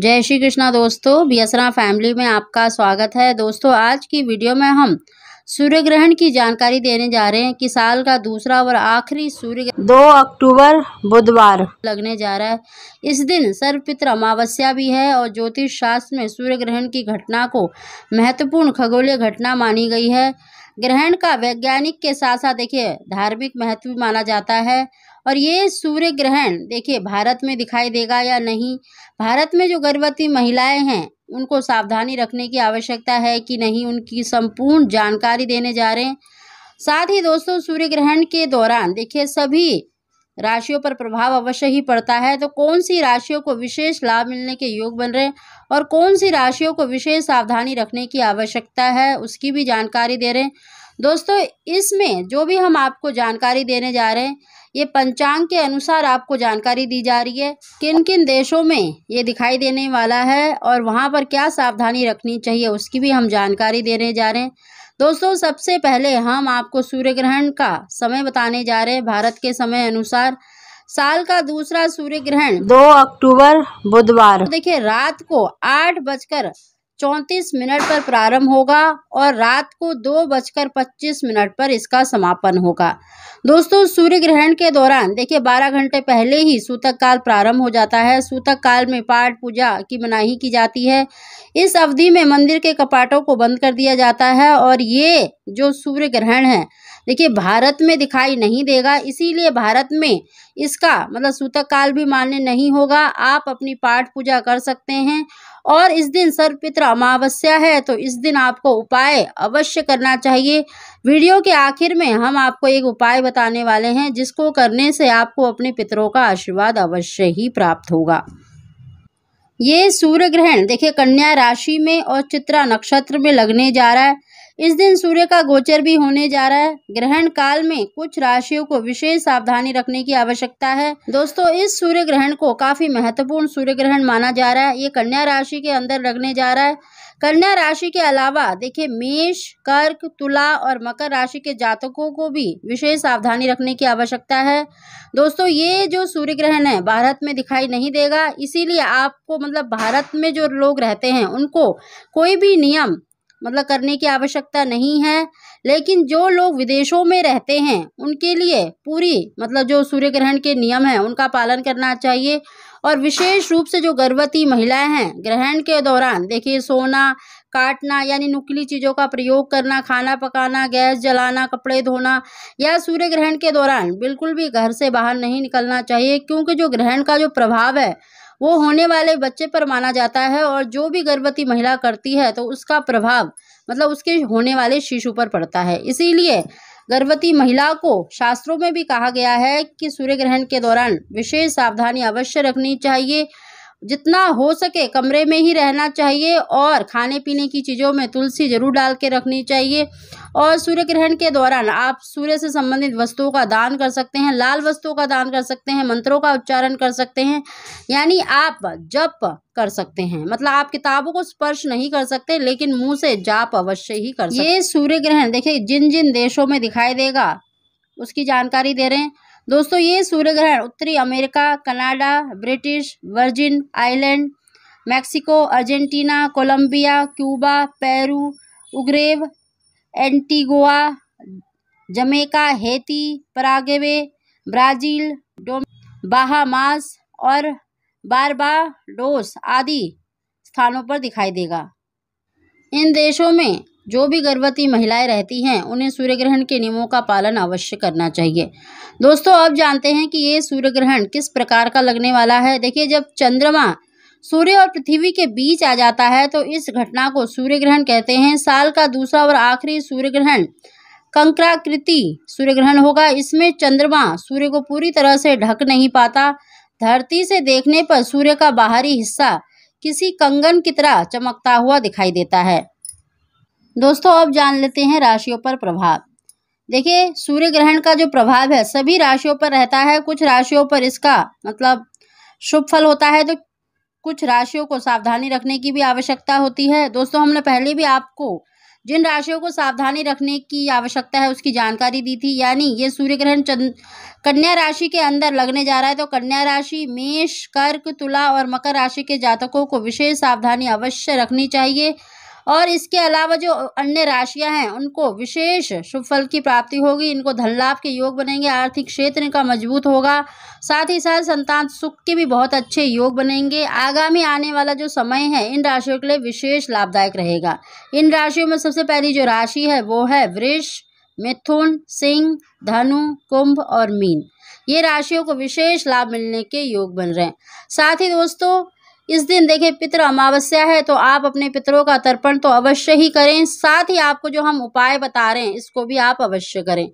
जय श्री कृष्णा दोस्तों बियसरा फैमिली में आपका स्वागत है दोस्तों आज की वीडियो में हम सूर्य ग्रहण की जानकारी देने जा रहे हैं कि साल का दूसरा और आखिरी सूर्य दो अक्टूबर बुधवार लगने जा रहा है इस दिन सर्वपित्र अमावस्या भी है और ज्योतिष शास्त्र में सूर्य ग्रहण की घटना को महत्वपूर्ण खगोलीय घटना मानी गई है ग्रहण का वैज्ञानिक के साथ साथ देखिए धार्मिक महत्व माना जाता है और ये सूर्य ग्रहण देखिए भारत में दिखाई देगा या नहीं भारत में जो गर्भवती महिलाएं हैं उनको सावधानी रखने की आवश्यकता है कि नहीं उनकी संपूर्ण जानकारी देने जा रहे हैं साथ ही दोस्तों सूर्य ग्रहण के दौरान देखिए सभी राशियों पर प्रभाव अवश्य ही पड़ता है तो कौन सी राशियों को विशेष लाभ मिलने के योग बन रहे हैं और कौन सी राशियों को विशेष सावधानी रखने की आवश्यकता है उसकी भी जानकारी दे रहे हैं दोस्तों इसमें जो भी हम आपको जानकारी देने जा रहे हैं ये पंचांग के अनुसार आपको जानकारी दी जा रही है किन किन देशों में ये दिखाई देने वाला है और वहाँ पर क्या सावधानी रखनी चाहिए उसकी भी हम जानकारी देने जा रहे हैं दोस्तों सबसे पहले हम आपको सूर्य ग्रहण का समय बताने जा रहे हैं भारत के समय अनुसार साल का दूसरा सूर्य ग्रहण दो अक्टूबर बुधवार तो देखिए रात को आठ बजकर चौंतीस मिनट पर प्रारंभ होगा और रात को दो बजकर पच्चीस मिनट पर इसका समापन होगा दोस्तों सूर्य ग्रहण के दौरान देखिए बारह घंटे पहले ही सूतक काल प्रारंभ हो जाता है सूतक काल में पाठ पूजा की मनाही की जाती है इस अवधि में मंदिर के कपाटों को बंद कर दिया जाता है और ये जो सूर्य ग्रहण है देखिए भारत में दिखाई नहीं देगा इसीलिए भारत में इसका मतलब सूतक काल भी मान्य नहीं होगा आप अपनी पाठ पूजा कर सकते हैं और इस दिन सर्वपित्र अमावस्या है तो इस दिन आपको उपाय अवश्य करना चाहिए वीडियो के आखिर में हम आपको एक उपाय बताने वाले हैं जिसको करने से आपको अपने पितरों का आशीर्वाद अवश्य ही प्राप्त होगा ये सूर्य ग्रहण देखिए कन्या राशि में और चित्रा नक्षत्र में लगने जा रहा है इस दिन सूर्य का गोचर भी होने जा रहा है ग्रहण काल में कुछ राशियों को विशेष सावधानी रखने की आवश्यकता है दोस्तों इस सूर्य ग्रहण को काफी महत्वपूर्ण सूर्य ग्रहण माना जा रहा है ये कन्या राशि के अंदर रखने जा रहा है कन्या राशि के अलावा देखिये मेष कर्क तुला और मकर राशि के जातकों को भी विशेष सावधानी रखने की आवश्यकता है दोस्तों ये जो सूर्य ग्रहण है भारत में दिखाई नहीं देगा इसीलिए आपको मतलब भारत में जो लोग रहते हैं उनको कोई भी नियम मतलब करने की आवश्यकता नहीं है लेकिन जो लोग विदेशों में रहते हैं उनके लिए पूरी मतलब जो सूर्य ग्रहण के नियम हैं उनका पालन करना चाहिए और विशेष रूप से जो गर्भवती महिलाएं हैं ग्रहण के दौरान देखिए सोना काटना यानी नुकली चीज़ों का प्रयोग करना खाना पकाना गैस जलाना कपड़े धोना या सूर्य ग्रहण के दौरान बिल्कुल भी घर से बाहर नहीं निकलना चाहिए क्योंकि जो ग्रहण का जो प्रभाव है वो होने वाले बच्चे पर माना जाता है और जो भी गर्भवती महिला करती है तो उसका प्रभाव मतलब उसके होने वाले शिशु पर पड़ता है इसीलिए गर्भवती महिला को शास्त्रों में भी कहा गया है कि सूर्य ग्रहण के दौरान विशेष सावधानी अवश्य रखनी चाहिए जितना हो सके कमरे में ही रहना चाहिए और खाने पीने की चीज़ों में तुलसी ज़रूर डाल के रखनी चाहिए और सूर्य ग्रहण के दौरान आप सूर्य से संबंधित वस्तुओं का दान कर सकते हैं लाल वस्तुओं का दान कर सकते हैं मंत्रों का उच्चारण कर सकते हैं यानी आप जप कर सकते हैं मतलब आप किताबों को स्पर्श नहीं कर सकते लेकिन मुँह से जाप अवश्य ही कर सकते ये सूर्य ग्रहण देखिए जिन जिन देशों में दिखाई देगा उसकी जानकारी दे रहे हैं दोस्तों ये सूर्य ग्रहण उत्तरी America Canada British Virgin Island Mexico Argentina Colombia Cuba Peru उग्रेव Antigua Jamaica Haiti Paraguay Brazil Bahamas Bahamas और बारबाडोस आदि स्थानों पर दिखाई देगा इन देशों में जो भी गर्भवती महिलाएं रहती हैं उन्हें सूर्य ग्रहण के नियमों का पालन अवश्य करना चाहिए दोस्तों अब जानते हैं कि ये सूर्य ग्रहण किस प्रकार का लगने वाला है देखिए जब चंद्रमा सूर्य और पृथ्वी के बीच आ जाता है तो इस घटना को सूर्य ग्रहण कहते हैं साल का दूसरा और आखिरी सूर्य ग्रहण कंकराकृति सूर्य ग्रहण होगा इसमें चंद्रमा सूर्य को पूरी तरह से ढक नहीं पाता धरती से देखने पर सूर्य का बाहरी हिस्सा किसी कंगन की तरह चमकता हुआ दिखाई देता है दोस्तों अब जान लेते हैं राशियों पर प्रभाव देखिए सूर्य ग्रहण का जो प्रभाव है सभी राशियों पर रहता है कुछ राशियों पर इसका मतलब शुभ फल होता है तो कुछ राशियों को सावधानी रखने की भी आवश्यकता होती है दोस्तों हमने पहले भी आपको जिन राशियों को सावधानी रखने की आवश्यकता है उसकी जानकारी दी थी यानी ये सूर्य ग्रहण चंद कन्या राशि के अंदर लगने जा रहा है तो कन्या राशि मेष कर्क तुला और मकर राशि के जातकों को विशेष सावधानी अवश्य रखनी चाहिए और इसके अलावा जो अन्य राशियां हैं उनको विशेष शुभ फल की प्राप्ति होगी इनको धन लाभ के योग बनेंगे आर्थिक क्षेत्र का मजबूत होगा साथ ही साथ संतान सुख के भी बहुत अच्छे योग बनेंगे आगामी आने वाला जो समय है इन राशियों के लिए विशेष लाभदायक रहेगा इन राशियों में सबसे पहली जो राशि है वो है वृष मिथुन सिंह धनु कुंभ और मीन ये राशियों को विशेष लाभ मिलने के योग बन रहे हैं साथ ही दोस्तों इस दिन देखिए पितृ अमावस्या है तो आप अपने पितरों का तर्पण तो अवश्य ही करें साथ ही आपको जो हम उपाय बता रहे हैं इसको भी आप अवश्य करें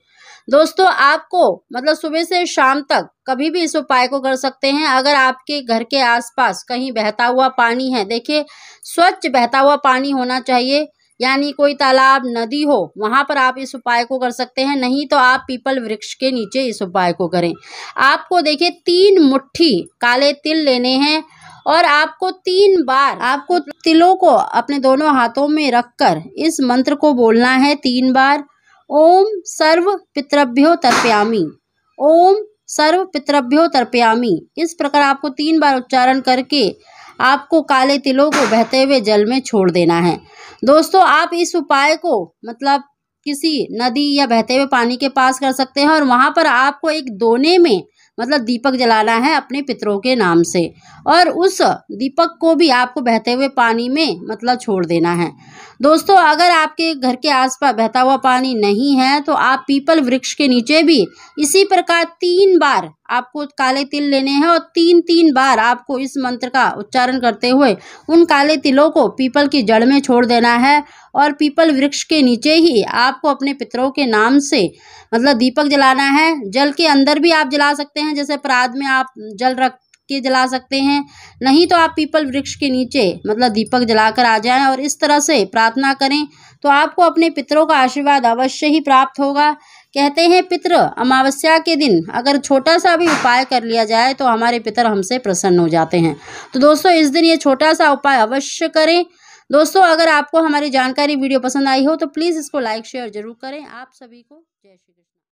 दोस्तों आपको मतलब सुबह से शाम तक कभी भी इस उपाय को कर सकते हैं अगर आपके घर के आसपास कहीं बहता हुआ पानी है देखिए स्वच्छ बहता हुआ पानी होना चाहिए यानी कोई तालाब नदी हो वहाँ पर आप इस उपाय को कर सकते हैं नहीं तो आप पीपल वृक्ष के नीचे इस उपाय को करें आपको देखिए तीन मुट्ठी काले तिल लेने हैं और आपको तीन बार आपको तिलों को अपने दोनों हाथों में रखकर इस मंत्र को बोलना है तीन बार ओम सर्व पितृभ्यो तर्पयामी ओम सर्व पितृभ्यो तर्पयामी इस प्रकार आपको तीन बार उच्चारण करके आपको काले तिलों को बहते हुए जल में छोड़ देना है दोस्तों आप इस उपाय को मतलब किसी नदी या बहते हुए पानी के पास कर सकते हैं और वहाँ पर आपको एक दोने में मतलब दीपक जलाना है अपने पितरों के नाम से और उस दीपक को भी आपको बहते हुए पानी में मतलब छोड़ देना है दोस्तों अगर आपके घर के आसपास बहता हुआ पानी नहीं है तो आप पीपल वृक्ष के नीचे भी इसी प्रकार तीन बार आपको काले तिल लेने हैं और तीन तीन बार आपको इस मंत्र का उच्चारण करते हुए उन काले तिलों को पीपल की जड़ में छोड़ देना है और पीपल वृक्ष के नीचे ही आपको अपने पितरों के नाम से मतलब दीपक जलाना है जल के अंदर भी आप जला सकते हैं जैसे अपराध में आप जल रख के जला सकते हैं नहीं तो आप पीपल वृक्ष के नीचे मतलब दीपक जलाकर आ जाएं और इस तरह से प्रार्थना करें तो आपको अपने पितरों का आशीर्वाद अवश्य ही प्राप्त होगा कहते हैं पितर अमावस्या के दिन अगर छोटा सा भी उपाय कर लिया जाए तो हमारे पितर हमसे प्रसन्न हो जाते हैं तो दोस्तों इस दिन ये छोटा सा उपाय अवश्य करें दोस्तों अगर आपको हमारी जानकारी वीडियो पसंद आई हो तो प्लीज़ इसको लाइक शेयर जरूर करें आप सभी को जय श्री कृष्ण